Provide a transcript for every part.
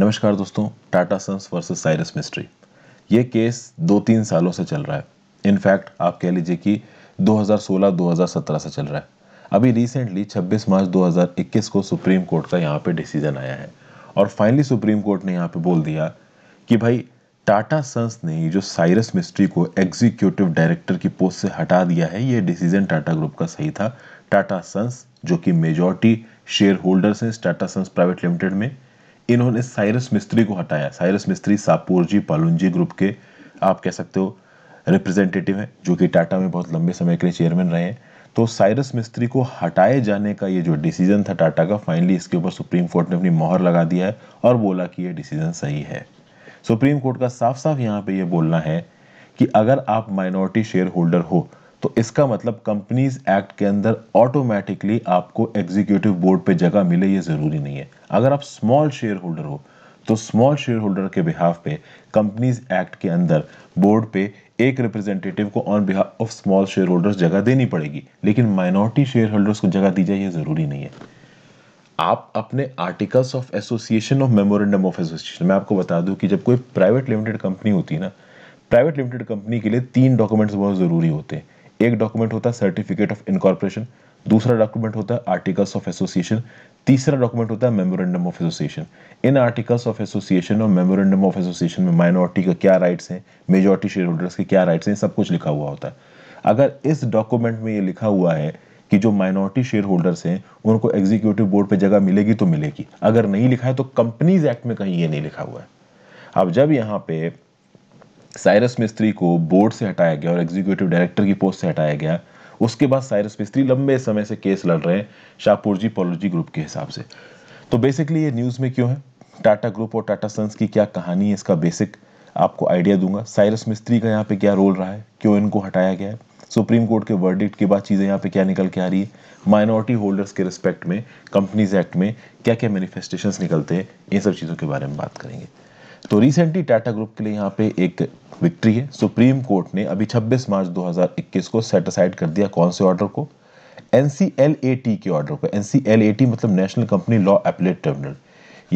नमस्कार दोस्तों Tata Sons versus Cyrus Mistry ये केस दो तीन सालों से चल रहा है इनफैक्ट आप कह लीजिए कि 2016-2017 से चल रहा है अभी रिसेंटली 26 मार्च 2021 को सुप्रीम कोर्ट का यहाँ पे डिसीजन आया है और फाइनली सुप्रीम कोर्ट ने यहाँ पे बोल दिया कि भाई टाटा सन्स ने जो साइरस मिस्ट्री को एग्जीक्यूटिव डायरेक्टर की पोस्ट से हटा दिया है ये डिसीजन टाटा ग्रुप का सही था टाटा सन्स जो कि मेजॉरिटी शेयर होल्डर्स हैं टाटा सन्स प्राइवेट लिमिटेड में इन्होंने साइरस मिस्त्री को हटाया साइरस मिस्त्री सापुर जी पालुंजी ग्रुप के आप कह सकते हो रिप्रेजेंटेटिव हैं जो कि टाटा में बहुत लंबे समय के लिए चेयरमैन रहे हैं तो साइरस मिस्त्री को हटाए जाने का ये जो डिसीजन था टाटा का फाइनली इसके ऊपर सुप्रीम कोर्ट ने अपनी मोहर लगा दिया है और बोला कि ये डिसीजन सही है सुप्रीम कोर्ट का साफ साफ यहाँ पे ये बोलना है कि अगर आप माइनॉरिटी शेयर होल्डर हो तो इसका मतलब कंपनीज एक्ट के अंदर ऑटोमेटिकली आपको एग्जीक्यूटिव बोर्ड पे जगह मिले ये ज़रूरी नहीं है अगर आप स्मॉल शेयर होल्डर हो तो स्मॉल शेयर होल्डर के बिहाफ पे कंपनीज एक्ट के अंदर बोर्ड पे एक रिप्रेजेंटेटिव को on behalf of small share holders जगह देनी पड़ेगी लेकिन माइनॉरिटी शेयर होल्डर्स को जगह दी जाए ये ज़रूरी नहीं है आप अपने articles of association of memorandum of association मैं आपको बता दूं कि जब कोई प्राइवेट लिमिटेड कंपनी होती है ना प्राइवेट लिमिटेड कंपनी के लिए तीन डॉक्यूमेंट्स बहुत ज़रूरी होते हैं एक डॉक्यूमेंट होता है सर्टिफिकेट ऑफ इनकॉर्पोरेशन दूसरा डॉक्यूमेंट होता है आर्टिकल्स ऑफ एसोसिएशन तीसरा डॉक्यूमेंट होता है मेमोरेंडम ऑफ एसोसिएशन इन आर्टिकल्स ऑफ एसोसिएशन और मेमोरेंडम ऑफ एसोसिएशन में माइनॉरिटी का क्या राइट्स हैं मेजोरिटी शेयर होल्डर्स के क्या राइट्स हैं सब कुछ लिखा हुआ होता है अगर इस डॉक्यूमेंट में ये लिखा हुआ है कि जो माइनॉरिटी शेयर होल्डर्स हैं उनको एग्जीक्यूटिव बोर्ड पर जगह मिलेगी तो मिलेगी अगर नहीं लिखा है तो कंपनीज एक्ट में कहीं ये नहीं लिखा हुआ है अब जब यहाँ पे साइरस मिस्त्री को बोर्ड से हटाया गया और एग्जीक्यूटिव डायरेक्टर की पोस्ट से हटाया गया उसके बाद साइरस मिस्त्री लंबे समय से केस लड़ रहे हैं शाहपुर जी पोलोजी ग्रुप के हिसाब से तो बेसिकली ये न्यूज़ में क्यों है टाटा ग्रुप और टाटा सन्स की क्या कहानी है इसका बेसिक आपको आइडिया दूंगा साइरस मिस्त्री का यहाँ पे क्या रोल रहा है क्यों इनको हटाया गया है सुप्रीम कोर्ट के वर्डिक्ट के बाद चीज़ें यहाँ पे क्या निकल के आ रही है माइनॉरिटी होल्डर्स के रिस्पेक्ट में कंपनीज एक्ट में क्या क्या मैनिफेस्टेशंस निकलते हैं इन सब चीज़ों के बारे में बात करेंगे तो रिसेंटली टाटा ग्रुप के लिए यहाँ पे एक विक्ट्री है सुप्रीम कोर्ट ने अभी 26 मार्च 2021 को सेट असाइड कर दिया कौन से ऑर्डर को एन के ऑर्डर को एन मतलब national company law appellate tribunal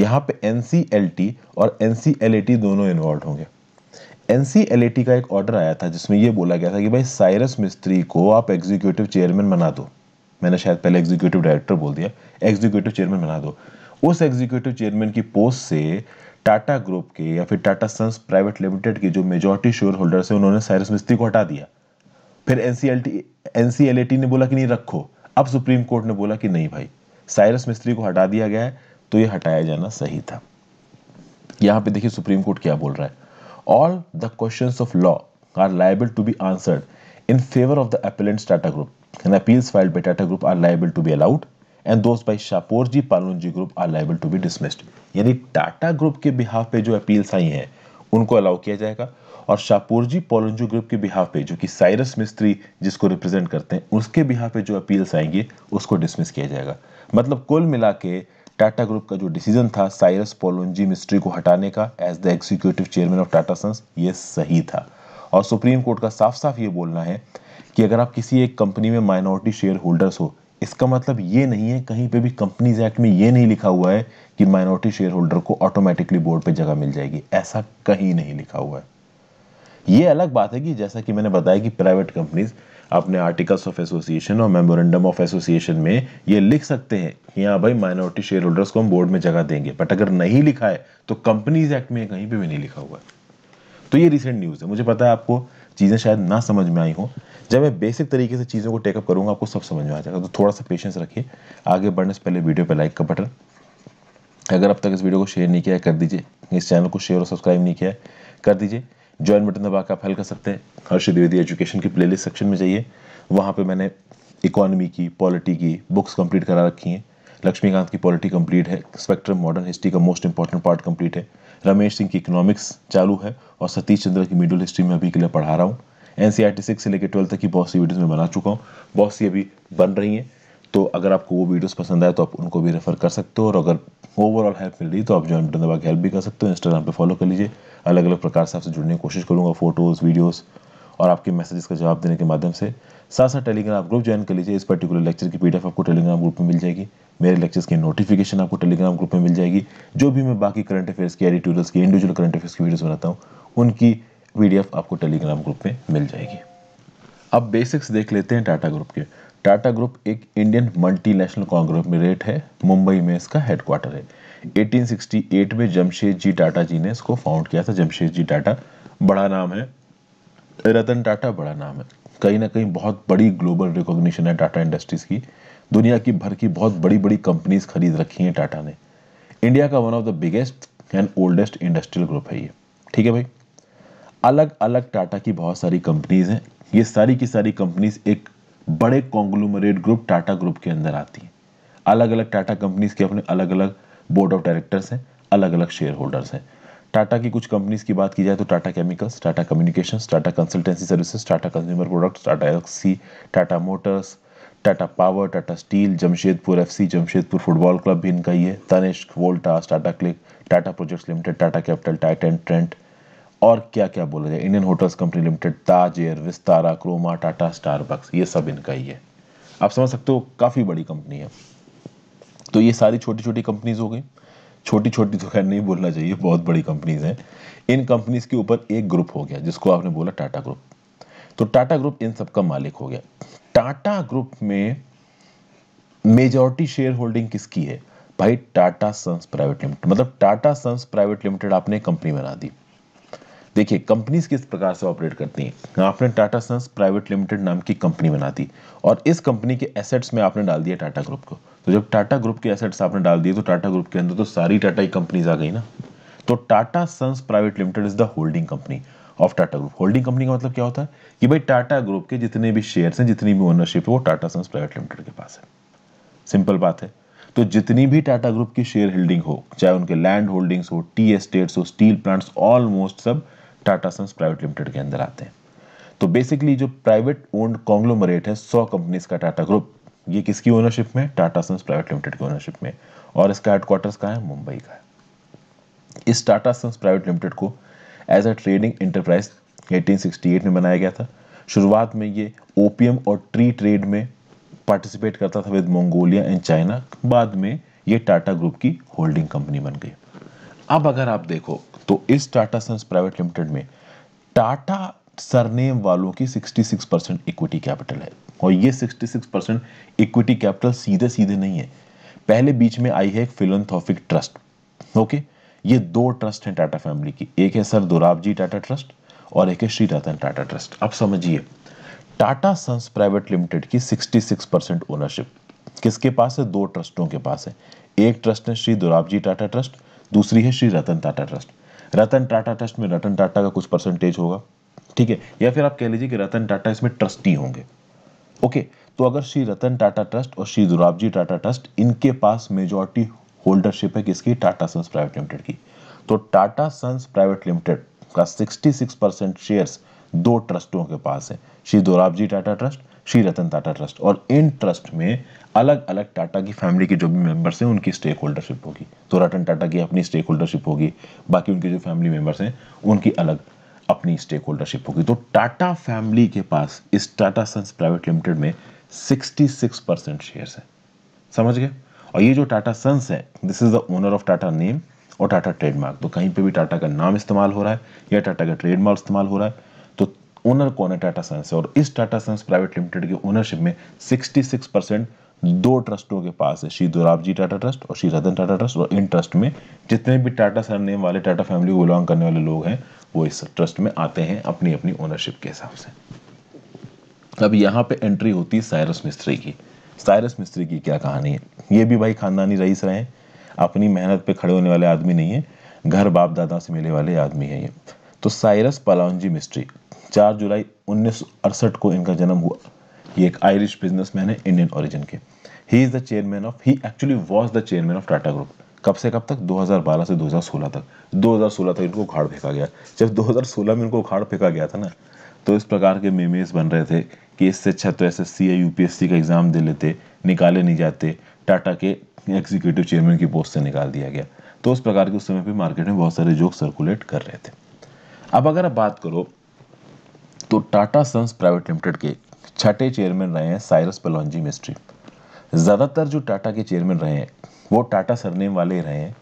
यहाँ पे एन और एन दोनों इन्वॉल्व होंगे एन का एक ऑर्डर आया था जिसमें यह बोला गया था कि भाई साइरस मिस्त्री को आप एग्जीक्यूटिव चेयरमैन बना दो मैंने शायद पहले एग्जीक्यूटिव डायरेक्टर बोल दिया एग्जीक्यूटिव चेयरमैन बना दो उस एग्जीक्यूटिव चेयरमैन की पोस्ट से टाटा ग्रुप के या फिर टाटा सन्स प्राइवेट लिमिटेड के जो मेजोरिटी शेयर होल्डर्स हैं उन्होंने साइरस मिस्त्री को हटा दिया फिर एन सी ने बोला कि नहीं रखो अब सुप्रीम कोर्ट ने बोला कि नहीं भाई साइरस मिस्त्री को हटा दिया गया है तो ये हटाया जाना सही था यहाँ पे देखिए सुप्रीम कोर्ट क्या बोल रहा है all the question of law are liable to be answered in favour of the appellants Tata group and appeals filed by Tata group are liable to be allowed and those by Pallonji group are liable to be dismissed यानी Tata group के behalf पे जो appeals आई हैं उनको allow किया जाएगा और जी पोलनजो group के बिहाफ पे जो कि साइरस मिस्त्री जिसको रिप्रेजेंट करते हैं उसके बिहाफ पे जो अपील्स आएंगे उसको डिसमिस किया जाएगा मतलब कुल मिला के टाटा ग्रुप का जो डिसीजन था साइरस पोलजी मिस्ट्री को हटाने का as the executive chairman of Tata sons ये सही था और सुप्रीम कोर्ट का साफ साफ ये बोलना है कि अगर आप किसी एक कंपनी में माइनॉरिटी शेयर होल्डर्स हो इसका मतलब ये नहीं है कहीं पे भी कंपनीज एक्ट में ये नहीं लिखा हुआ है कि माइनॉरिटी शेयर होल्डर को ऑटोमेटिकली बोर्ड पे जगह मिल जाएगी ऐसा कहीं नहीं लिखा हुआ है ये अलग बात है कि जैसा कि मैंने बताया कि प्राइवेट कंपनीज अपने आर्टिकल्स ऑफ एसोसिएशन और मेमोरेंडम ऑफ एसोसिएशन में ये लिख सकते हैं कि हाँ भाई माइनॉरिटी शेयर होल्डर्स को हम बोर्ड में जगह देंगे बट अगर नहीं लिखा है तो कंपनीज एक्ट में कहीं पर भी नहीं लिखा हुआ है तो ये रिसेंट न्यूज़ है मुझे पता है आपको चीज़ें शायद ना समझ में आई हों जब मैं बेसिक तरीके से चीज़ों को टेकअप करूँगा आपको सब समझ में आ जाएगा तो थोड़ा सा पेशेंस रखिए आगे बढ़ने से पहले वीडियो पर लाइक का बटन अगर अब तक इस वीडियो को शेयर नहीं किया है कर दीजिए इस चैनल को शेयर और सब्सक्राइब नहीं किया है कर दीजिए ज्वाइन बटन दबा आप हेल्प कर सकते हैं हर्ष द्विवेदी एजुकेशन की प्ले सेक्शन में जाइए वहाँ पर मैंने इकोनॉमी की पॉलिटी की बुक्स कंप्लीट करा रखी हैं लक्ष्मीकांत की पॉलिटी कंप्लीट है स्पेक्ट्रम मॉडर्न हिस्ट्री का मोस्ट इंपॉर्टेंट पार्ट कंप्लीट है रमेश सिंह की इकोनॉमिक्स चालू है और सतीश चंद्र की मिडिल हिस्ट्री में अभी के लिए पढ़ा रहा हूँ एन सी e से लेकर ट्वेल्थ तक की बहुत सी वीडियोज़ में बना चुका हूँ बहुत सी अभी बन रही हैं तो अगर आपको वो वीडियोस पसंद आए तो आप उनको भी रेफर कर सकते हो और अगर ओवरऑल हेल्प मिल रही तो आप जॉइन बटन दबा के हेल्प भी कर सकते हो इंस्टाग्राम पे फॉलो कर लीजिए अलग अलग प्रकार से आपसे जुड़ने की कोशिश करूँगा फोटोज़ वीडियोज़ और आपके मैसेजेस का जवाब देने के माध्यम से साथ साथ टेलीग्राम ग्रुप ज्वाइन कर लीजिए इस पर्टिकुलर लेक्चर की पीडीएफ आपको टेलीग्राम ग्रुप में मिल जाएगी मेरे लेक्चर्स की नोटिफिकेशन आपको टेलीग्राम ग्रुप में मिल जाएगी जो भी मैं बाकी करंट अफेयर्स की एडिटोरियल्स की इंडिविजुअल करंट अफेयर्स की वीडियोज़ बनाता हूँ उनकी एफ आपको टेलीग्राम ग्रुप में मिल जाएगी अब बेसिक्स देख लेते हैं टाटा ग्रुप के टाटा ग्रुप एक इंडियन मल्टीनेशनल रेट है मुंबई में इसका हेडक्वार्टर है 1868 में जमशेद जी टाटा जी ने इसको फाउंड किया था जमशेद जी टाटा बड़ा नाम है रतन टाटा बड़ा नाम है कहीं ना कहीं बहुत बड़ी ग्लोबल रिकॉग्निशन है टाटा इंडस्ट्रीज़ की दुनिया की भर की बहुत बड़ी बड़ी कंपनीज खरीद रखी हैं टाटा ने इंडिया का one of the biggest and oldest industrial group है ये ठीक है भाई अलग अलग टाटा की बहुत सारी कंपनीज हैं ये सारी की सारी कंपनीज एक बड़े कॉन्ग्लोमरेट ग्रुप टाटा ग्रुप के अंदर आती हैं अलग अलग टाटा कंपनीज के अपने अलग अलग बोर्ड ऑफ डायरेक्टर्स हैं अलग अलग शेयर होल्डर्स हैं टाटा की कुछ कंपनीज की बात की जाए तो Tata chemicals Tata communication Tata consultancy services Tata consumer products Tata Elxsi Tata motors Tata power Tata steel Jamshedpur FC Jamshedpur football club भी इनका ही है Tanishq Voltas Tata Cliq Tata projects limited Tata capital Titan Trent और क्या क्या बोला जाए Indian hotels company limited Taj air Vistara Croma Tata Starbucks ये सब इनका ही है आप समझ सकते हो काफ़ी बड़ी कंपनी है तो ये सारी छोटी छोटी कंपनीज हो गई छोटी छोटी तो खैर नहीं बोलना चाहिए बहुत बड़ी कंपनीज हैं इन कंपनीज के ऊपर एक ग्रुप हो गया जिसको आपने बोला टाटा ग्रुप तो टाटा ग्रुप इन सबका मालिक हो गया टाटा ग्रुप में मेजोरिटी शेयर होल्डिंग किसकी है भाई टाटा सन्स प्राइवेट लिमिटेड मतलब टाटा सन्स प्राइवेट लिमिटेड आपने कंपनी बना दी देखिए कंपनीज किस प्रकार से ऑपरेट करती हैं आपने टाटा सन्स प्राइवेट लिमिटेड नाम की कंपनी बना दी और इस कंपनी के एसेट्स में आपने डाल दिया टाटा ग्रुप को तो जब टाटा ग्रुप के एसेट्स आपने डाल दिए तो टाटा ग्रुप के अंदर तो सारी टाटा ही कंपनीज आ गई ना तो Tata sons private limited is the holding company of Tata group holding company का मतलब क्या होता है कि भाई टाटा ग्रुप के जितने भी शेयर्स हैं जितनी भी ओनरशिप है वो टाटा सन्स प्राइवेट लिमिटेड के पास है सिंपल बात है तो जितनी भी टाटा ग्रुप की शेयर होल्डिंग हो चाहे उनके लैंड होल्डिंग्स हो टी एस्टेट्स हो स्टील प्लांट्स ऑलमोस्ट सब टाटा सन्स प्राइवेट लिमिटेड के अंदर आते हैं तो बेसिकली जो प्राइवेट ओन्ड कॉन्ग्लोमरेट है सौ कंपनीज का टाटा ग्रुप ये किसकी ओनरशिप में टाटा सन्स प्राइवेट लिमिटेड की ओनरशिप में और इसका हेडक्वार्टर्स कहाँ है मुंबई का है इस टाटा सन्स प्राइवेट लिमिटेड को एज अ ट्रेडिंग इंटरप्राइज 1868 में बनाया गया था शुरुआत में ये ओपीएम और ट्री ट्रेड में पार्टिसिपेट करता था विद मंगोलिया एंड चाइना बाद में ये टाटा ग्रुप की होल्डिंग कंपनी बन गई अब अगर आप देखो तो इस टाटा सन्स प्राइवेट लिमिटेड में टाटा सरनेम वालों की 66 परसेंट इक्विटी कैपिटल है और ये 66 परसेंट इक्विटी कैपिटल सीधे सीधे नहीं है पहले बीच में आई है एक फिलोथॉफिक ट्रस्ट ओके ये दो ट्रस्ट हैं टाटा फैमिली की एक है sir Dorabji Tata trust और एक है श्री रतन टाटा ट्रस्ट अब समझिए टाटा सन्स प्राइवेट लिमिटेड की 66 परसेंट ओनरशिप किसके पास है दो ट्रस्टों के पास है एक ट्रस्ट है श्री दुराबजी टाटा ट्रस्ट दूसरी है श्री रतन टाटा ट्रस्ट रतन टाटा ट्रस्ट में रतन टाटा का कुछ परसेंटेज होगा ठीक है या फिर आप कह लीजिए कि रतन टाटा इसमें ट्रस्टी होंगे ओके तो अगर श्री रतन टाटा ट्रस्ट और श्री दुराबजी टाटा ट्रस्ट इनके पास मेजोरिटी होल्डरशिप है किसकी टाटा सन्स प्राइवेट लिमिटेड की तो टाटा सन्स प्राइवेट लिमिटेड का 66 परसेंट शेयर्स दो ट्रस्टों के पास है श्री दुराबजी टाटा ट्रस्ट श्री रतन टाटा ट्रस्ट और इन ट्रस्ट में अलग अलग टाटा की फैमिली के जो भी मेंबर्स हैं उनकी स्टेक होल्डरशिप होगी तो रतन टाटा की अपनी स्टेक होल्डरशिप होगी बाकी उनके जो फैमिली मेंबर्स हैं उनकी अलग अपनी स्टेक होल्डरशिप होगी तो टाटा फैमिली के पास इस टाटा सन्स प्राइवेट लिमिटेड में 66 परसेंट शेयर है समझ गए और ये जो टाटा सन्स है this is the owner of Tata name और टाटा ट्रेडमार्क तो कहीं पे भी टाटा का नाम इस्तेमाल हो रहा है या टाटा का ट्रेडमार्क इस्तेमाल हो रहा है तो ओनर कौन है टाटा सन्स है और इस टाटा सन्स प्राइवेट लिमिटेड के ओनरशिप में सिक्सटी दो ट्रस्टों के पास है श्री दुराबजी टाटा ट्रस्ट और श्री रतन टाटा ट्रस्ट और इन ट्रस्ट में जितने भी टाटा सर नेम वाले टाटा फैमिली को बिलोंग करने वाले लोग हैं वो इस ट्रस्ट में आते हैं अपनी अपनी ओनरशिप के हिसाब से अब यहाँ पे एंट्री होती है साइरस मिस्त्री की साइरस मिस्त्री की क्या कहानी है ये भी भाई खानदानी रईस रहे हैं अपनी मेहनत पे खड़े होने वाले आदमी नहीं है घर बाप दादा से मिले वाले आदमी है ये तो साइरस पलाउंजी मिस्ट्री चार जुलाई उन्नीस को इनका जन्म हुआ ये एक आयरिश बिजनेसमैन है इंडियन ओरिजिन के he is the chairman of he actually was the chairman of Tata group कब से कब तक 2012 से 2016 तक 2016 तक इनको उखाड़ फेंका गया जब 2016 में इनको उखाड़ फेंका गया था ना तो इस प्रकार के मेमेज बन रहे थे कि इससे अच्छा तो एस एस या यूपीएससी का एग्ज़ाम दे लेते निकाले नहीं जाते टाटा के एग्जीक्यूटिव चेयरमैन की पोस्ट से निकाल दिया गया तो उस प्रकार के उस समय पर मार्केट में बहुत सारे जोक सर्कुलेट कर रहे थे अब अगर आप बात करो तो टाटा सन्स प्राइवेट लिमिटेड के छठे चेयरमैन रहे हैं साइरस पलौजी मिस्ट्री ज़्यादातर जो टाटा के चेयरमैन रहे हैं वो टाटा सरनेम वाले रहे हैं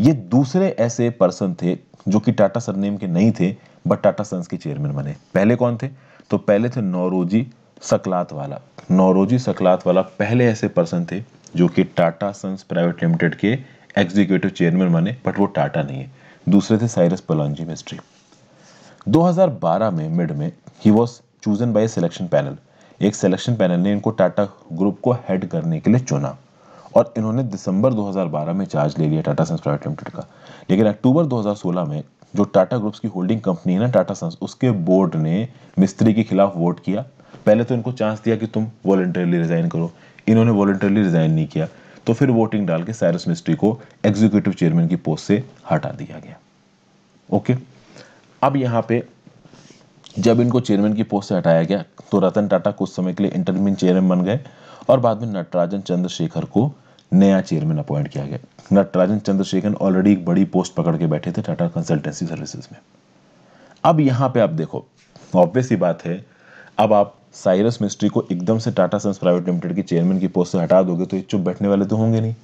ये दूसरे ऐसे पर्सन थे जो कि टाटा सरनेम के नहीं थे बट टाटा सन्स के चेयरमैन बने पहले कौन थे तो पहले थे नौरोजी सकलात वाला नौरोजी सकलात वाला पहले ऐसे पर्सन थे जो कि टाटा सन्स प्राइवेट लिमिटेड के एग्जीक्यूटिव चेयरमैन बने बट वो टाटा नहीं है दूसरे थे साइरस पलॉन्जी मिस्ट्री 2012 में मिड में he was chosen by selection panel एक सिलेक्शन पैनल ने इनको टाटा ग्रुप को हेड करने के लिए चुना और इन्होंने दिसंबर 2012 में चार्ज ले लिया टाटा सन्स प्राइवेट लिमिटेड का लेकिन अक्टूबर 2016 में जो टाटा ग्रुप्स की होल्डिंग कंपनी है ना टाटा सन्स उसके बोर्ड ने मिस्त्री के खिलाफ वोट किया पहले तो इनको चांस दिया कि तुम वॉलेंटरली रिजाइन करो इन्होंने वॉलेंटरली रिजाइन नहीं किया तो फिर वोटिंग डाल के साइरस मिस्ट्री को एग्जीक्यूटिव चेयरमैन की पोस्ट से हटा दिया गया ओके अब यहाँ पे जब इनको चेयरमैन की पोस्ट से हटाया गया तो रतन टाटा कुछ समय के लिए इंटरमिन चेयरमैन बन गए और बाद में नटराजन चंद्रशेखर को नया चेयरमैन अपॉइंट किया गया नटराजन चंद्रशेखर ऑलरेडी एक बड़ी पोस्ट पकड़ के बैठे थे टाटा कंसल्टेंसी सर्विसेज में अब यहाँ पे आप देखो ऑब्वियस ही बात है अब आप साइरस मिस्ट्री को एकदम से टाटा सन्स प्राइवेट लिमिटेड के चेयरमैन की पोस्ट से हटा दोगे तो ये चुप बैठने वाले तो होंगे नहीं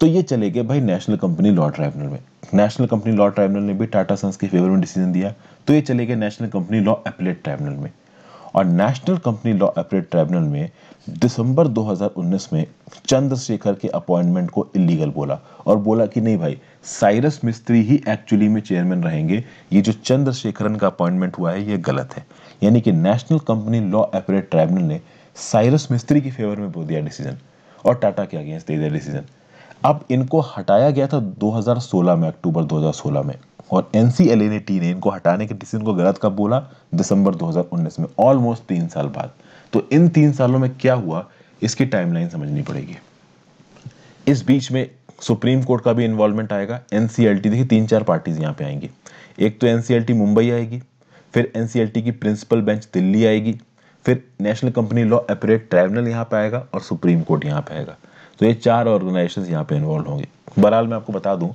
तो ये चले गए भाई नेशनल कंपनी लॉ ट्राइब्यूनल में नेशनल कंपनी लॉ ट्राइब्यूनल ने भी टाटा सन्स के फेवर में डिसीजन दिया तो ये चले गए national company law appellate tribunal में और national company law appellate tribunal में दिसंबर 2019 में चंद्रशेखर के अपॉइंटमेंट को इलीगल बोला और बोला कि नहीं भाई साइरस मिस्त्री ही एक्चुअली में चेयरमैन रहेंगे ये जो चंद्रशेखरन का अपॉइंटमेंट हुआ है ये गलत है यानी कि national company law appellate tribunal ने साइरस मिस्त्री के फेवर में बोल दिया डिसीजन और टाटा के अगेंस्ट दे दिया डिसीजन अब इनको हटाया गया था 2016 में अक्टूबर 2016 में और एन ने टी ने इनको हटाने के डिसीजन को गलत कब बोला दिसंबर 2019 में ऑलमोस्ट तीन साल बाद तो इन तीन सालों में क्या हुआ इसकी टाइमलाइन समझनी पड़ेगी इस बीच में सुप्रीम कोर्ट का भी इन्वॉल्वमेंट आएगा एन देखिए तीन चार पार्टीज यहाँ पे आएंगी एक तो एन मुंबई आएगी फिर एन की प्रिंसिपल बेंच दिल्ली आएगी फिर national company law appellate tribunal यहाँ पे आएगा और सुप्रीम कोर्ट यहाँ पे आएगा तो ये चार ऑर्गेनाइजेशन यहाँ पे इन्वॉल्व होंगे बहरहाल मैं आपको बता दूँ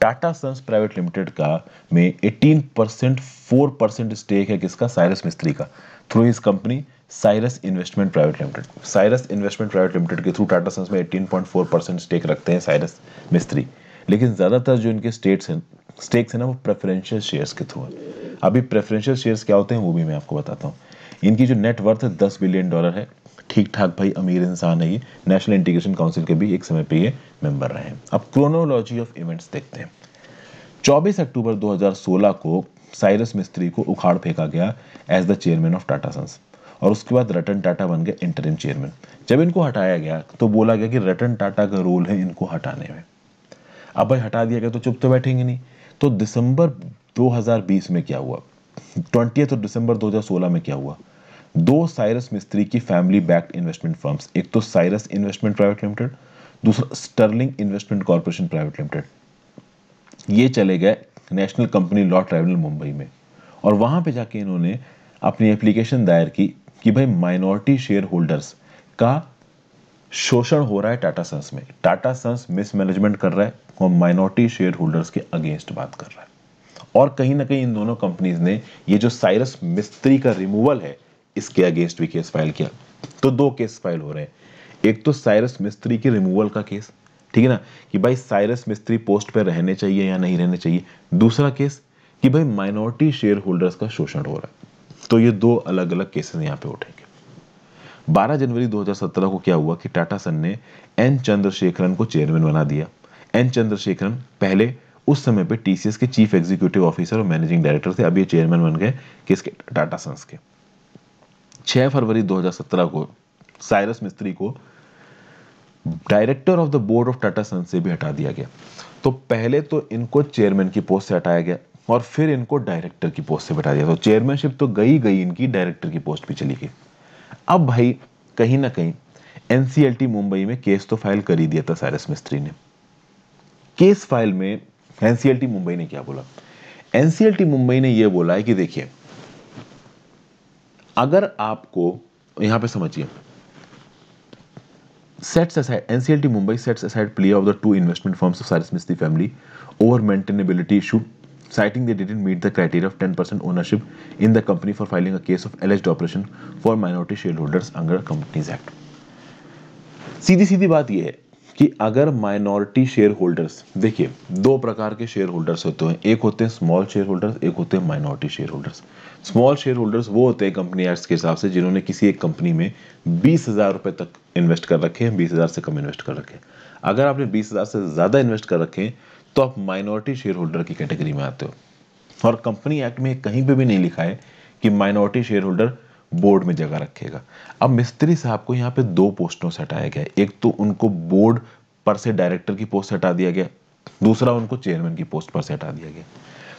टाटा सन्स प्राइवेट लिमिटेड का में 18 परसेंट फोर परसेंट स्टेक है किसका साइरस मिस्त्री का through his company Cyrus investment private limited Cyrus investment private limited के थ्रू टाटा सन्स में 18.4 परसेंट स्टेक रखते हैं साइरस मिस्त्री लेकिन ज़्यादातर जो इनके स्टेट्स हैं स्टेक्स हैं ना वो प्रेफरेंशियल शेयर्स के थ्रू है अभी प्रेफरेंशियल शेयर्स क्या होते हैं वो भी मैं आपको बताता हूँ इनकी जो नेटवर्थ है दस बिलियन डॉलर है ठीक ठाक भाई अमीर इंसान है ये नेशनल इंटीग्रेशन काउंसिल के भी एक समय पर ये मेंबर रहे हैं अब क्रोनोलॉजी ऑफ इवेंट्स देखते हैं 24 अक्टूबर 2016 को साइरस मिस्त्री को उखाड़ फेंका गया as the chairman of Tata sons और उसके बाद रतन टाटा बन गए इंटरिम चेयरमैन जब इनको हटाया गया तो बोला गया कि रतन टाटा का रोल है इनको हटाने में अब भाई हटा दिया गया तो चुप तो बैठेंगे नहीं तो दिसंबर 2020 में क्या हुआ ट्वेंटी तो दिसंबर 2016 में क्या हुआ दो साइरस मिस्त्री की फैमिली बैक्ड इन्वेस्टमेंट फर्म्स एक तो साइरस इन्वेस्टमेंट प्राइवेट लिमिटेड दूसरा Sterling investment corporation private limited ये चले गए national company law tribunal Mumbai में और वहाँ पे जाके इन्होंने अपनी एप्लीकेशन दायर की कि भाई माइनॉरिटी शेयर होल्डर्स का शोषण हो रहा है टाटा सन्स में टाटा सन्स मिसमैनेजमेंट कर रहा है और माइनॉरिटी शेयर होल्डर्स के अगेंस्ट बात कर रहा है और कहीं ना कहीं इन दोनों कंपनीज ने ये जो साइरस मिस्त्री का रिमूवल है इसके अगेंस्ट भी केस फाइल किया तो दो केस फाइल हो रहे हैं एक तो साइरस मिस्त्री के रिमूवल का केस ठीक है ना कि भाई साइरस मिस्त्री पोस्ट पर रहने चाहिए या नहीं रहने चाहिए दूसरा केस कि भाई माइनॉरिटी शेयर होल्डर्स का शोषण हो रहा है तो ये दो अलग अलग केसेस यहाँ पे उठेंगे 12 जनवरी 2017 को क्या हुआ कि टाटा सन ने एन चंद्रशेखरन को चेयरमैन बना दिया एन चंद्रशेखरन पहले उस समय पे टीसीएस के चीफ एग्जीक्यूटिव ऑफिसर और मैनेजिंग डायरेक्टर थे अब ये चेयरमैन बन गए किसके टाटा सन्स के 6 फरवरी 2017 को साइरस मिस्त्री को director of the board of Tata son से भी हटा दिया गया तो पहले तो इनको चेयरमैन की पोस्ट से हटाया गया और फिर इनको डायरेक्टर की पोस्ट से हटा दिया तो चेयरमैनशिप तो गई गई इनकी डायरेक्टर की पोस्ट भी चली गई अब भाई कहीं ना कहीं एनसीएलटी मुंबई में केस तो फाइल कर ही दिया था साइरस मिस्त्री ने केस फाइल में एनसीएलटी मुंबई ने क्या बोला एनसीएलटी मुंबई ने यह बोला है कि देखिए अगर आपको यहां पे समझिए sets aside NCLT Mumbai sets aside plea of the two investment firms of Cyrus Mistry family over maintainability issue citing they didn't meet the criteria of 10% ownership in the company for filing a case of alleged operation for minority shareholders under companies act सीधी सीधी बात यह है कि अगर minority share holders देखिए दो प्रकार के शेयर होल्डर्स होते हैं एक होते हैं स्मॉल शेयर होल्डर्स एक होते हैं minority share holders small share holders वो होते हैं कंपनी एक्ट्स के हिसाब से जिन्होंने किसी एक कंपनी में बीस हज़ार रुपये तक इन्वेस्ट कर रखे हैं बीस हज़ार से कम इन्वेस्ट कर रखे हैं अगर आपने बीस हज़ार से ज़्यादा इन्वेस्ट कर रखे हैं तो आप माइनॉरिटी शेयर होल्डर की कैटेगरी में आते हो और कंपनी एक्ट में कहीं पर भी नहीं लिखा है कि माइनॉरिटी शेयर होल्डर बोर्ड में जगह रखेगा अब मिस्त्री साहब को यहाँ पे दो पोस्टों से हटाया गया एक तो उनको बोर्ड पर से डायरेक्टर की पोस्ट हटा दिया गया दूसरा उनको चेयरमैन की पोस्ट पर से हटा दिया गया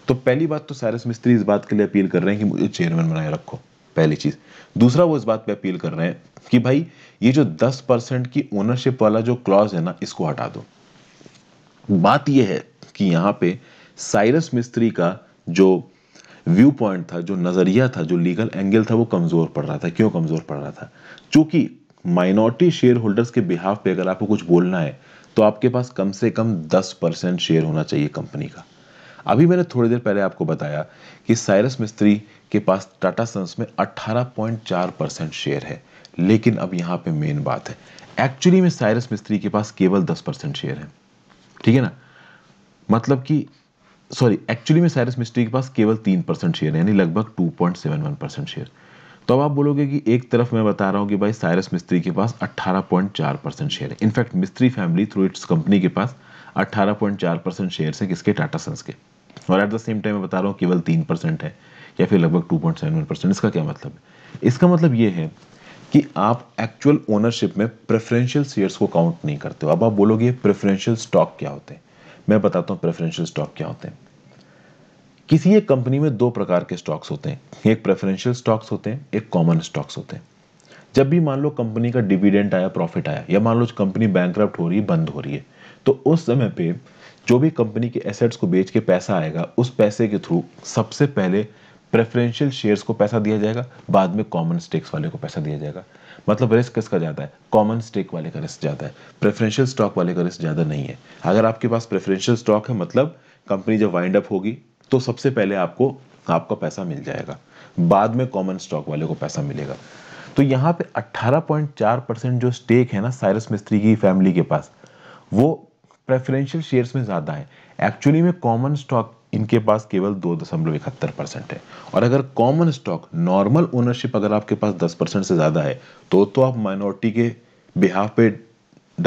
तो पहली बात तो सारस मिस्त्री इस बात के लिए अपील कर रहे हैं कि मुझे चेयरमैन बनाए रखो पहली चीज़ दूसरा वो इस बात पे अपील कर रहे हैं कि भाई ये जो 10 परसेंट की ओनरशिप वाला जो क्लॉज है ना इसको हटा दो बात यह है कि यहां पे साइरस मिस्त्री का जो व्यू पॉइंट था जो नज़रिया था जो लीगल एंगल था वो कमज़ोर पड़ रहा था क्यों कमज़ोर पड़ रहा था चूंकि माइनॉरिटी शेयर होल्डर्स के बिहाफ पे अगर आपको कुछ बोलना है तो आपके पास कम से कम दस परसेंट शेयर होना चाहिए कंपनी का अभी मैंने थोड़ी देर पहले आपको बताया कि साइरस मिस्त्री के पास टाटा सन्स में 18.4 परसेंट शेयर है लेकिन अब यहाँ पे मेन बात है एक्चुअली में साइरस मिस्त्री के पास केवल 10 परसेंट शेयर है ठीक है ना मतलब कि सॉरी एक्चुअली में साइरस मिस्त्री के पास केवल तीन परसेंट शेयर है यानी लगभग टू पॉइंट परसेंट शेयर तो अब आप बोलोगे कि एक तरफ मैं बता रहा हूँ कि भाई साइरस मिस्त्री के पास 18.4 परसेंट शेयर है in fact Mistry family through its company के पास 18.4 परसेंट शेयर्स हैं किसके टाटा सन्स के और एट द सेम टाइम मैं बता रहा हूँ केवल तीन परसेंट है या फिर लगभग टू पॉइंट सेवन परसेंट इसका क्या मतलब है इसका मतलब ये है कि आप एक्चुअल ओनरशिप में प्रेफरेंशियल शेयर्स को काउंट नहीं करते हो अब आप बोलोगे प्रेफरेंशियल स्टॉक क्या होते हैं मैं बताता हूँ प्रेफरेंशियल स्टॉक क्या होते हैं किसी एक कंपनी में दो प्रकार के स्टॉक्स होते हैं एक प्रेफरेंशियल स्टॉक्स होते हैं एक कॉमन स्टॉक्स होते हैं जब भी मान लो कंपनी का डिविडेंट आया प्रॉफिट आया या मान लो कंपनी बैंक हो रही है बंद हो रही है तो उस समय पे जो भी कंपनी के एसेट्स को बेच के पैसा आएगा उस पैसे के थ्रू सबसे पहले प्रेफरेंशियल शेयर्स को पैसा दिया जाएगा बाद में कॉमन स्टेक्स वाले को पैसा दिया जाएगा मतलब रिस्क किसका ज़्यादा है कॉमन स्टेक वाले का रिस्क ज़्यादा है प्रेफरेंशियल स्टॉक वाले का रिस्क ज़्यादा नहीं है अगर आपके पास प्रेफरेंशियल स्टॉक है मतलब कंपनी जब वाइंड अप होगी तो सबसे पहले आपको आपका पैसा मिल जाएगा बाद में कॉमन स्टॉक वाले को पैसा मिलेगा तो यहाँ पे 18.4 परसेंट जो स्टेक है ना साइरस मिस्त्री की फैमिली के पास वो प्रेफरेंशियल शेयर्स में ज़्यादा है एक्चुअली में कॉमन स्टॉक इनके पास केवल दो दशमलव इकहत्तर परसेंट है और अगर कॉमन स्टॉक नॉर्मल ओनरशिप अगर आपके पास दस परसेंट से ज़्यादा है तो तो आप माइनॉरिटी के बिहाफ पे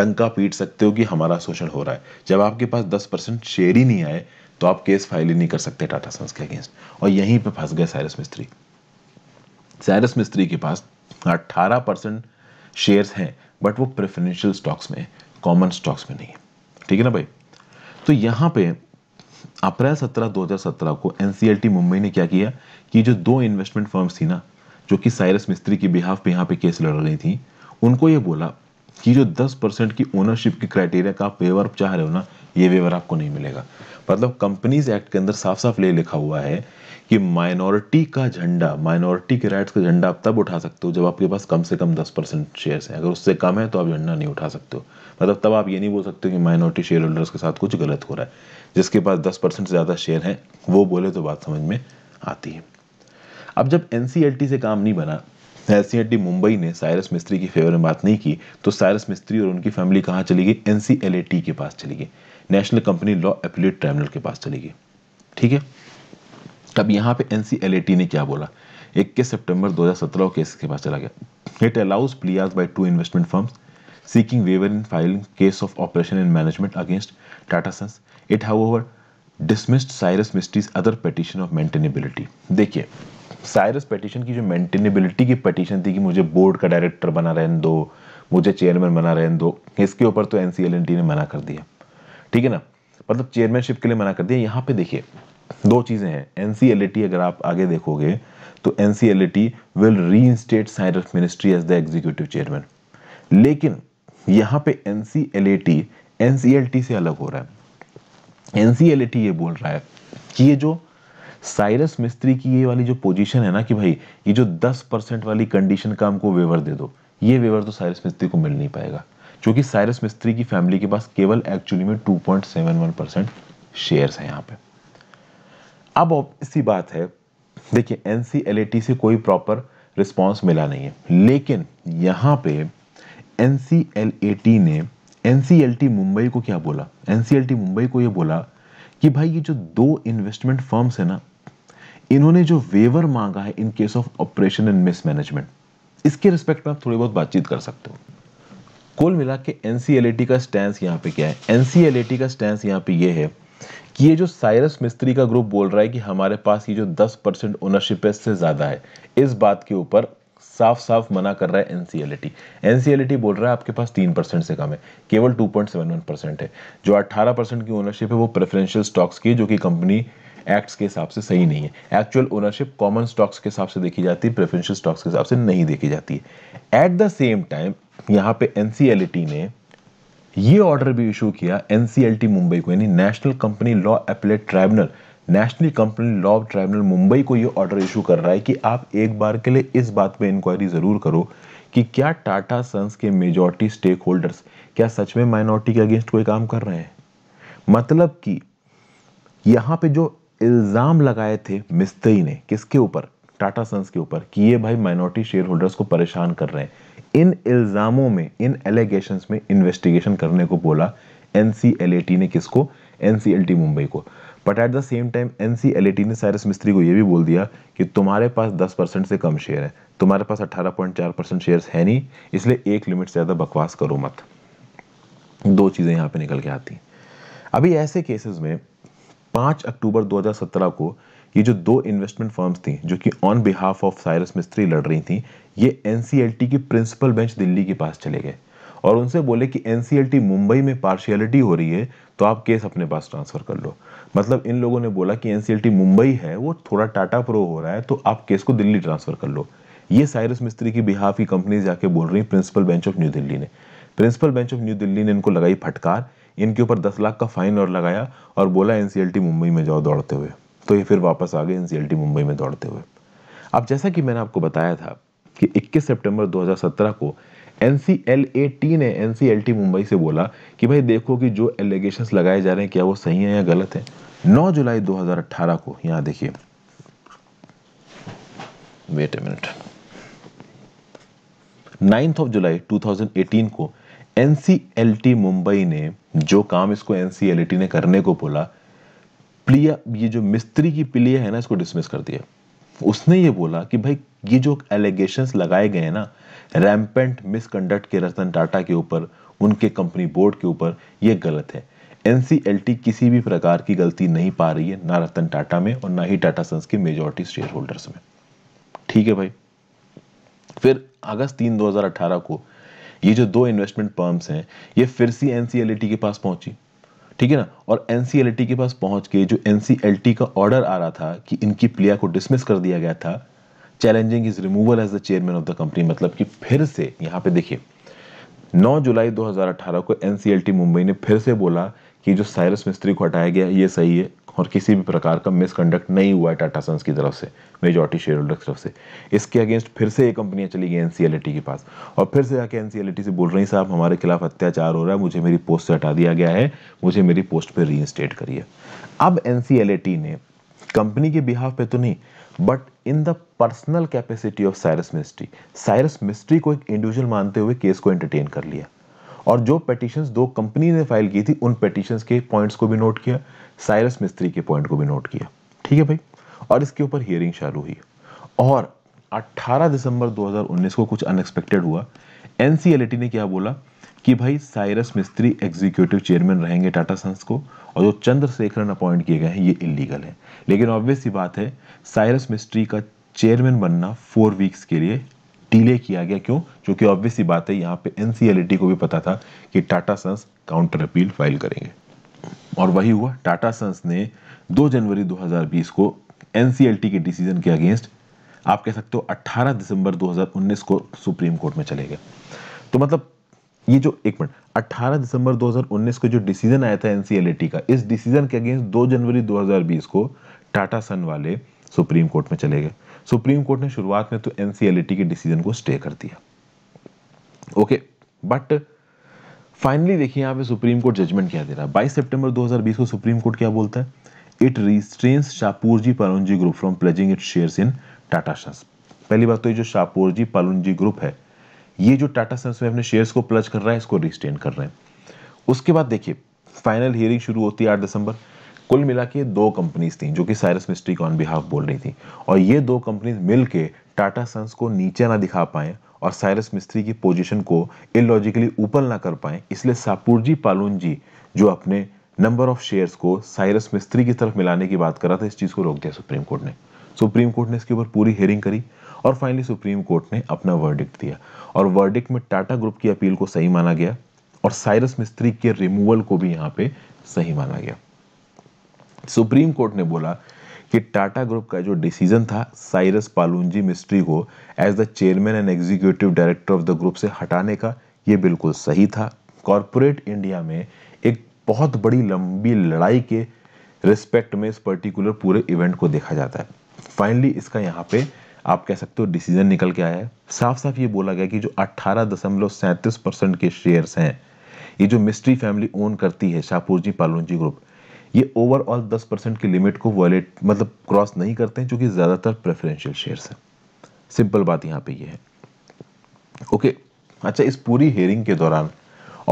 डंका पीट सकते हो कि हमारा शोषण हो रहा है जब आपके पास दस परसेंट शेयर ही नहीं आए तो आप केस फाइल ही नहीं कर सकते टाटा सन्स के अगेंस्ट और यहीं पर फंस गए साइरस मिस्त्री साइरस मिस्त्री के पास अट्ठारह परसेंट शेयर्स हैं बट वो प्रेफरेंशियल स्टॉक्स में कॉमन स्टॉक्स में नहीं है ठीक है ना भाई तो यहाँ पे अप्रैल 17 2017 को एनसीएलटी मुंबई ने क्या किया कि जो दो इन्वेस्टमेंट फर्म्स थी ना जो कि साइरस मिस्त्री की बिहाफ पे यहां पे केस लड़ रही थी उनको ये बोला कि जो 10 परसेंट की ओनरशिप की क्राइटेरिया का आप पेवर चाह रहे हो ना ये वेवर आपको नहीं मिलेगा मतलब कंपनीज एक्ट के अंदर साफ साफ ले लिखा हुआ है कि माइनॉरिटी का झंडा माइनॉरिटी के राइट्स का झंडा आप तब उठा सकते हो जब आपके पास कम से कम दस परसेंट शेयर्स हैं अगर उससे कम है तो आप झंडा नहीं उठा सकते हो मतलब तब आप ये नहीं बोल सकते कि माइनॉरिटी शेयर होल्डर्स के साथ कुछ गलत हो रहा है जिसके पास दस परसेंट से ज़्यादा शेयर हैं वो बोले तो बात समझ में आती है अब जब एन से काम नहीं बना एन मुंबई ने साइरस मिस्त्री की फेवर में बात नहीं की तो साइरस मिस्त्री और उनकी फैमिली कहाँ चली गई एन के पास चली गई national company law appellate tribunal के पास चली गई ठीक है अब यहाँ पे एन ने क्या बोला इक्कीस सितंबर 2017 केस के पास चला गया it allows pleas by two investment firms waiver in filing case of operation and management against Tata sons it It, over dismissed Cyrus Mistry's other petition of maintainability देखिए साइरस पटिशन की जो मेंटेनेबिलिटी की पटिशन थी कि मुझे बोर्ड का डायरेक्टर बना रहने दो मुझे चेयरमैन बना रहने दो इसके ऊपर तो एन ने मना कर दिया ठीक है ना मतलब चेयरमैनशिप के लिए मना कर दिया यहाँ पे देखिए दो चीज़ें हैं एन अगर आप आगे देखोगे तो N will reinstate Cyrus Mistry as the executive chairman लेकिन यहाँ पे एन एनसीएलटी से अलग हो रहा है एन ये बोल रहा है कि ये जो साइरस मिस्त्री की ये वाली जो पोजीशन है ना कि भाई ये जो 10 परसेंट वाली कंडीशन का हमको वेवर दे दो ये वेवर तो साइरस मिस्त्री को मिल नहीं पाएगा कि साइरस मिस्त्री की फैमिली के पास केवल एक्चुअली में 2.71 परसेंट शेयर है यहाँ पे अब इसी बात है देखिए एनसीएल से कोई प्रॉपर रिस्पॉन्स मिला नहीं है लेकिन यहाँ पे एन ने एन मुंबई को क्या बोला एन मुंबई को ये बोला कि भाई ये जो दो इन्वेस्टमेंट फर्म्स है ना इन्होंने जो वेवर मांगा है in case of operation and mismanagement इसके रिस्पेक्ट में आप थोड़ी बहुत बातचीत कर सकते हो कुल मिला के एन का स्टैंड यहाँ पे क्या है एन का स्टैंड यहाँ पे ये यह है कि ये जो साइरस मिस्त्री का ग्रुप बोल रहा है कि हमारे पास ये जो 10 परसेंट ओनरशिप है इससे ज़्यादा है इस बात के ऊपर साफ साफ मना कर रहा है एनसीएलटी एनसीएलटी बोल रहा है आपके पास तीन परसेंट से कम है केवल 2.71 परसेंट है जो 18 परसेंट की ओनरशिप है वो प्रेफरेंशियल स्टॉक्स की जो कि कंपनी एक्ट्स के हिसाब से सही नहीं है एक्चुअल ओनरशिप कॉमन स्टॉक्स के हिसाब से देखी जाती है प्रेफरेंशियल स्टॉक्स के हिसाब से नहीं देखी जाती है एट द सेम टाइम यहाँ पे एनसीएलटी ने ये ऑर्डर भी इशू किया एनसीएलटी मुंबई को यानी national company law appellate tribunal national company law tribunal Mumbai को ये ऑर्डर इशू कर रहा है कि आप एक बार के लिए इस बात पे इंक्वायरी ज़रूर करो कि क्या टाटा सन्स के मेजोरिटी स्टेक होल्डर्स क्या सच में माइनॉरिटी के अगेंस्ट कोई काम कर रहे हैं मतलब कि यहाँ पे जो इल्ज़ाम लगाए थे मिस्त्री ने किसके ऊपर टाटा सन्स के ऊपर कि ये भाई माइनॉरिटी शेयर होल्डर्स को परेशान कर रहे हैं इन इल्ज़ामों में इन एलिगेशन में इन्वेस्टिगेशन करने को बोला एन ने किसको एन मुंबई को but at the same time N ने सायरस मिस्त्री को ये भी बोल दिया कि तुम्हारे पास 10 परसेंट से कम शेयर है तुम्हारे पास 18.4 परसेंट शेयर है नहीं इसलिए एक लिमिट से ज़्यादा बकवास करो मत दो चीज़ें यहाँ पे निकल के आती अभी ऐसे केसेस में 5 अक्टूबर 2017 को ये जो दो इन्वेस्टमेंट फर्म्स थी जो कि ऑन बिहाफ ऑफ साइरस मिस्त्री लड़ रही थी ये एन की प्रिंसिपल बेंच दिल्ली के पास चले गए और उनसे बोले कि एन मुंबई में पार्शियलिटी हो रही है तो आप केस अपने पास ट्रांसफ़र कर लो मतलब इन लोगों ने बोला कि एन मुंबई है वो थोड़ा टाटा प्रो हो रहा है तो आप केस को दिल्ली ट्रांसफ़र कर लो ये साइरस मिस्त्री की बिहाफ की कंपनी जाके बोल रही principal bench of new Delhi ने principal bench of new Delhi ने इनको लगाई फटकार इनके ऊपर दस लाख का फाइन और लगाया और बोला एनसीएलटी मुंबई में जाओ दौड़ते हुए तो ये फिर वापस आ गए एनसीएलटी मुंबई में दौड़ते हुए अब जैसा कि मैंने आपको बताया था कि 21 सितंबर 2017 को एन ने एन मुंबई से बोला कि भाई देखो कि जो एलिगेशन लगाए जा रहे हैं क्या वो सही है या गलत है 9 जुलाई 2018 को यहाँ देखिए wait a minute 9th of July 2018 को एन मुंबई ने जो काम इसको एन ने करने को बोला प्लिया ये जो मिस्त्री की प्लिया है ना इसको डिसमिस कर दिया उसने ये बोला कि भाई ये जो एलिगेशन लगाए गए हैं ना रैम्पेंट मिसकंडक्ट के रतन टाटा के ऊपर उनके कंपनी बोर्ड के ऊपर ये गलत है एनसीएलटी किसी भी प्रकार की गलती नहीं पा रही है ना रतन टाटा में और ना ही टाटा सन्स के मेजोरिटी शेयर होल्डर्स में ठीक है भाई फिर अगस्त तीन 2018 को ये जो दो इन्वेस्टमेंट पर्म्स हैं ये फिर से एनसीएलटी के पास पहुंची ठीक है ना और एनसीएलटी के पास पहुंच के जो एनसीएलटी का ऑर्डर आ रहा था कि इनकी प्लेयर को डिसमिस कर दिया गया था challenging is removal as the chairman of the company मतलब कि फिर से यहां पे देखिए 9 जुलाई 2018 को एनसीएलटी मुंबई ने फिर से बोला कि जो साइरस मिस्त्री को हटाया गया ये सही है और किसी भी प्रकार का मिसकंडक्ट नहीं हुआ है टाटा सन्स की तरफ से मेजोरिटी शेयर होल्डर की तरफ से इसके अगेंस्ट फिर से ये कंपनियाँ चली गई एन के पास और फिर से जाके एन से बोल रही साहब हमारे खिलाफ अत्याचार हो रहा है मुझे मेरी पोस्ट से हटा दिया गया है मुझे मेरी पोस्ट पर रीइंस्टेट करिए अब एन ने कंपनी के बिहाफ पे तो नहीं but in the personal capacity of Cyrus Mistry Cyrus Mistry को एक इंडिविजुअल मानते हुए केस को एंटरटेन कर लिया और जो पटिशन्स दो कंपनी ने फाइल की थी उन पेटिशन के पॉइंट्स को भी नोट किया साइरस मिस्त्री के पॉइंट को भी नोट किया ठीक है भाई और इसके ऊपर हियरिंग चालू हुई और 18 दिसंबर 2019 को कुछ अनएक्सपेक्टेड हुआ एन ने क्या बोला कि भाई साइरस मिस्त्री एग्जीक्यूटिव चेयरमैन रहेंगे टाटा सन्स को और जो चंद्रशेखरन अपॉइंट किए गए हैं ये इलीगल है लेकिन ऑब्वियस ही बात है साइरस मिस्त्री का चेयरमैन बनना फोर वीक्स के लिए डिले किया गया क्यों क्योंकि ऑब्वियस ही बात है यहाँ पे एनसीएलटी e को भी पता था कि Tata Sons counter appeal file करेंगे और वही हुआ टाटा सन्स ने 2 जनवरी 2020 को एनसीएलटी के डिसीजन के अगेंस्ट आप कह सकते हो 18 दिसंबर 2019 को सुप्रीम कोर्ट में चले गए तो मतलब ये जो एक मिनट 18 दिसंबर 2019 को जो डिसीजन आया था एनसीएलटी e का इस डिसीजन के अगेंस्ट 2 जनवरी 2020 को टाटा सन वाले सुप्रीम कोर्ट में चले गए सुप्रीम कोर्ट ने शुरुआत में तो एनसीएलटी के डिसीजन को स्टे कर दिया ओके बट फाइनली देखिए यहां पे सुप्रीम कोर्ट जजमेंट क्या दे रहा है बाईस सितंबर 2020 को सुप्रीम कोर्ट क्या बोलता है it restrains Shapoorji Pallonji group from pledging it share in Tata Sons पहली बात तो ये जो शाहपुरजी पालुनजी ग्रुप है ये जो टाटा सन्स में अपने शेयर्स को प्लज कर रहा है इसको रिस्ट्रेन कर रहे हैं उसके बाद देखिए फाइनल हियरिंग शुरू होती है आठ दिसंबर कुल मिला के दो कंपनीज थी जो कि साइरस मिस्ट्री ऑन बिहाफ बोल रही थी और ये दो कंपनीज मिल के टाटा सन्स को नीचे ना दिखा पाए और साइरस मिस्त्री की पोजीशन को इलॉजिकली ऊपर ना कर पाए इसलिए सापुरजी पालून जी जो अपने नंबर ऑफ शेयर्स को साइरस मिस्त्री की तरफ मिलाने की बात कर रहा था इस चीज़ को रोक दिया सुप्रीम कोर्ट ने सुप्रीम कोर्ट ने इसके ऊपर पूरी हेरिंग करी और फाइनली सुप्रीम कोर्ट ने अपना वर्डिक्ट दिया और वर्डिक्ट में टाटा ग्रुप की अपील को सही माना गया और साइरस मिस्त्री के रिमूवल को भी यहाँ पे सही माना गया सुप्रीम कोर्ट ने बोला कि टाटा ग्रुप का जो डिसीजन था साइरस पालूंजी मिस्ट्री को as the chairman and executive director of the group से हटाने का ये बिल्कुल सही था कॉरपोरेट इंडिया में एक बहुत बड़ी लंबी लड़ाई के रिस्पेक्ट में इस पर्टिकुलर पूरे इवेंट को देखा जाता है फाइनली इसका यहाँ पे आप कह सकते हो डिसीजन निकल के आया है साफ साफ ये बोला गया कि जो अट्ठारह दशमलव सैंतीस परसेंट के शेयर्स हैं ये जो मिस्ट्री फैमिली ओन करती है शाहपुर जी पालूनजी ग्रुप ये ओवरऑल 10 परसेंट की लिमिट को वॉलेट मतलब क्रॉस नहीं करते हैं चूंकि ज़्यादातर प्रेफरेंशियल शेयर्स हैं सिंपल बात यहाँ पे ये है ओके okay, अच्छा इस पूरी हेयरिंग के दौरान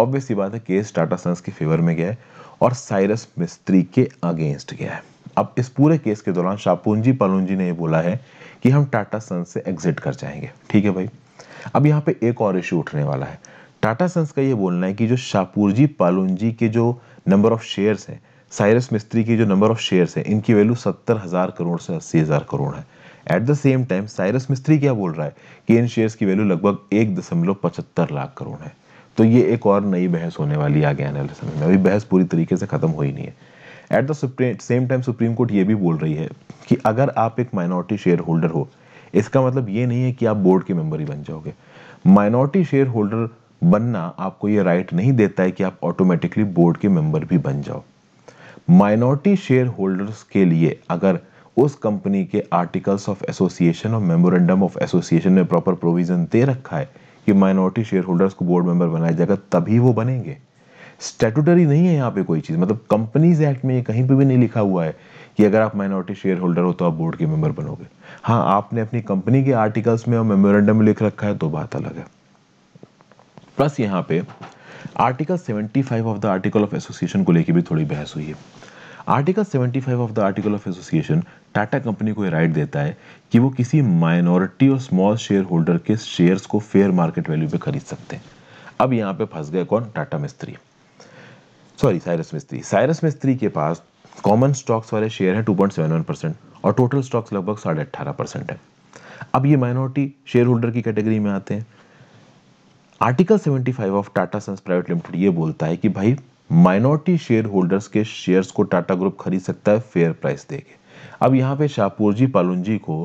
ऑब्वियस ये बात है केस टाटा सन्स के फेवर में गया है और साइरस मिस्त्री के अगेंस्ट गया है अब इस पूरे केस के दौरान शापूंजी पालूंजी ने ये बोला है कि हम टाटा सन्स से एग्जिट कर जाएंगे ठीक है भाई अब यहाँ पे एक और इश्यू उठने वाला है टाटा सन्स का ये बोलना है कि जो शापूरजी पालुंजी के जो नंबर ऑफ शेयर्स हैं साइरस मिस्त्री की जो नंबर ऑफ शेयर्स है इनकी वैल्यू सत्तर हज़ार करोड़ से अस्सी हज़ार करोड़ है at the same time Cyrus Mistry क्या बोल रहा है कि इन शेयर्स की वैल्यू लगभग एक दशमलव पचहत्तर लाख करोड़ है तो ये एक और नई बहस होने वाली आगे आने वाले समय में अभी बहस पूरी तरीके से ख़त्म हुई नहीं है at the same time supreme court ये भी बोल रही है कि अगर आप एक माइनॉरिटी शेयर होल्डर हो इसका मतलब ये नहीं है कि आप बोर्ड के मेंबर ही बन जाओगे माइनॉरिटी शेयर होल्डर बनना आपको ये राइट नहीं देता है कि आप ऑटोमेटिकली बोर्ड के मेंबर भी बन जाओ माइनॉरिटी शेयर होल्डर्स के लिए अगर उस कंपनी के आर्टिकल्स ऑफ एसोसिएशन और मेमोरेंडम ऑफ एसोसिएशन में प्रॉपर प्रोविजन दे रखा है कि माइनॉरिटी शेयर होल्डर्स को बोर्ड मेंबर बनाया जाएगा तभी वो बनेंगे स्टेटूटरी नहीं है यहाँ पे कोई चीज़ मतलब कंपनीज एक्ट में कहीं पे भी नहीं लिखा हुआ है कि अगर आप माइनॉरिटी शेयर होल्डर हो तो आप बोर्ड के मेंबर बनोगे हाँ आपने अपनी कंपनी के आर्टिकल्स में और मेमोरेंडम में लिख रखा है तो बात अलग है प्लस यहाँ पे article 75 of the article of association को लेकर भी थोड़ी बहस हुई है article 75 of the article of association Tata company को राइट देता है कि वो किसी माइनॉरिटी और स्मॉल शेयर होल्डर के शेयर्स को फेयर मार्केट वैल्यू पे खरीद सकते हैं अब यहाँ पे फंस गए कौन टाटा मिस्त्री सॉरी साइरस मिस्त्री साइरस मिस्त्री के पास कॉमन स्टॉक्स वाले शेयर हैं 2.71 परसेंट और टोटल स्टॉक्स लगभग साढ़े अट्ठारह परसेंट है अब ये माइनॉरिटी शेयर होल्डर की कैटेगरी में आते हैं article 75 of Tata sons private limited ये बोलता है कि भाई माइनॉरिटी शेयर होल्डर्स के शेयर्स को टाटा ग्रुप खरीद सकता है फेयर प्राइस दे के अब यहाँ पे शाहपुर जी पालुन जी को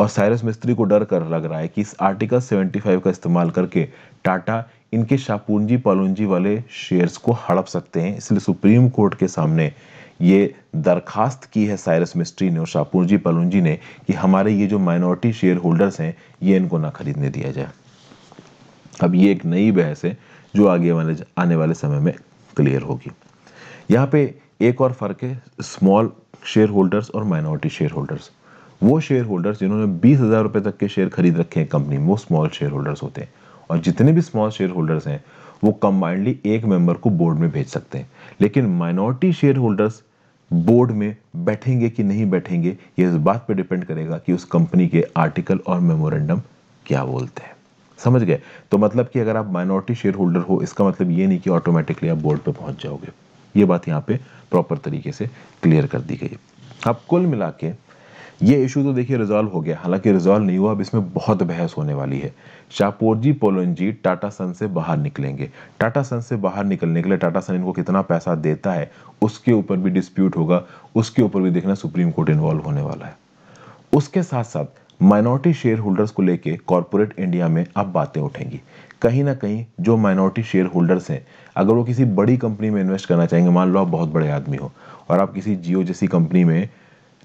और साइरस मिस्त्री को डर कर लग रहा है कि इस आर्टिकल 75 का इस्तेमाल करके टाटा इनके शाहपुंजी पालुंजी वाले शेयर्स को हड़प सकते हैं इसलिए सुप्रीम कोर्ट के सामने ये दरखास्त की है साइरस मिस्ट्री ने और शाहपुंजी पालुंजी ने कि हमारे ये जो माइनॉरिटी शेयर होल्डर्स हैं ये इनको ना खरीदने दिया जाए अब ये एक नई बहस है जो आगे वाले आने वाले समय में क्लियर होगी यहाँ पे एक और फ़र्क है स्मॉल शेयर होल्डर्स और माइनॉरिटी शेयर होल्डर्स वो शेयर होल्डर्स जिन्होंने बीस हज़ार रुपये तक के शेयर खरीद रखे हैं कंपनी में वो स्मॉल शेयर होल्डर्स होते हैं और जितने भी स्मॉल शेयर होल्डर्स हैं वो कंबाइंडली एक मेंबर को बोर्ड में भेज सकते हैं लेकिन माइनॉरिटी शेयर होल्डर्स बोर्ड में बैठेंगे कि नहीं बैठेंगे ये इस बात पर डिपेंड करेगा कि उस कंपनी के आर्टिकल और मेमोरेंडम क्या बोलते हैं समझ गए तो मतलब कि अगर आप माइनॉरिटी शेयर होल्डर हो इसका मतलब ये नहीं कि ऑटोमेटिकली आप बोर्ड पर पहुंच जाओगे ये बात यहाँ पे प्रॉपर तरीके से क्लियर कर दी गई अब कुल मिला के ये इशू तो देखिए रिजॉल्व हो गया हालांकि रिजॉल्व नहीं हुआ अब इसमें बहुत बहस होने वाली है शापोर्जी पोलोनजी टाटा सन से बाहर निकलेंगे टाटा सन से बाहर निकलने के लिए टाटा सन इनको कितना पैसा देता है उसके ऊपर भी डिस्प्यूट होगा उसके ऊपर भी देखना सुप्रीम कोर्ट इन्वॉल्व होने वाला है उसके साथ साथ माइनॉरिटी शेयर होल्डर्स को लेके कॉरपोरेट इंडिया में अब बातें उठेंगी कहीं ना कहीं जो माइनॉरिटी शेयर होल्डर्स हैं अगर वो किसी बड़ी कंपनी में इन्वेस्ट करना चाहेंगे मान लो आप बहुत बड़े आदमी हो और आप किसी जियो जैसी कंपनी में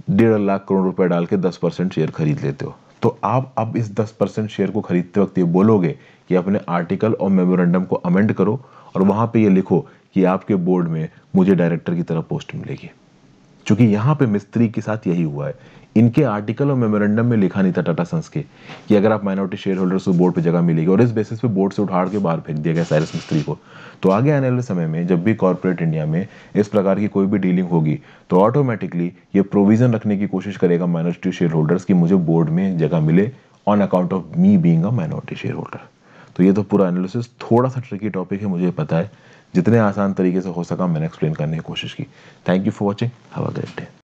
डेढ़ लाख करोड़ रुपए डाल के दस परसेंट शेयर खरीद लेते हो तो आप अब इस दस परसेंट शेयर को खरीदते वक्त ये बोलोगे कि अपने आर्टिकल और मेमोरेंडम को अमेंड करो और वहाँ पर ये लिखो कि आपके बोर्ड में मुझे डायरेक्टर की तरह पोस्ट मिलेगी क्योंकि यहाँ पे मिस्त्री के साथ यही हुआ है इनके आर्टिकल और मेमोरेंडम में लिखा नहीं था टाटा सन्स के कि अगर आप माइनॉरिटी शेयर होल्डर्स को बोर्ड पर जगह मिलेगी और इस बेसिस पे बोर्ड से उठाड़ के बाहर फेंक दिया गया साइरस मिस्त्री को तो आगे आने वाले समय में जब भी कॉरपोरेट इंडिया में इस प्रकार की कोई भी डीलिंग होगी तो ऑटोमेटिकली ये प्रोविजन रखने की कोशिश करेगा माइनॉरिटी शेयर होल्डर्स की मुझे बोर्ड में जगह मिले on account of me being a minority share holder तो ये तो पूरा एनालिसिस थोड़ा सा ट्रिकी टॉपिक है मुझे पता है जितने आसान तरीके से हो सका मैंने एक्सप्लेन करने की कोशिश की thank you for watching have a great day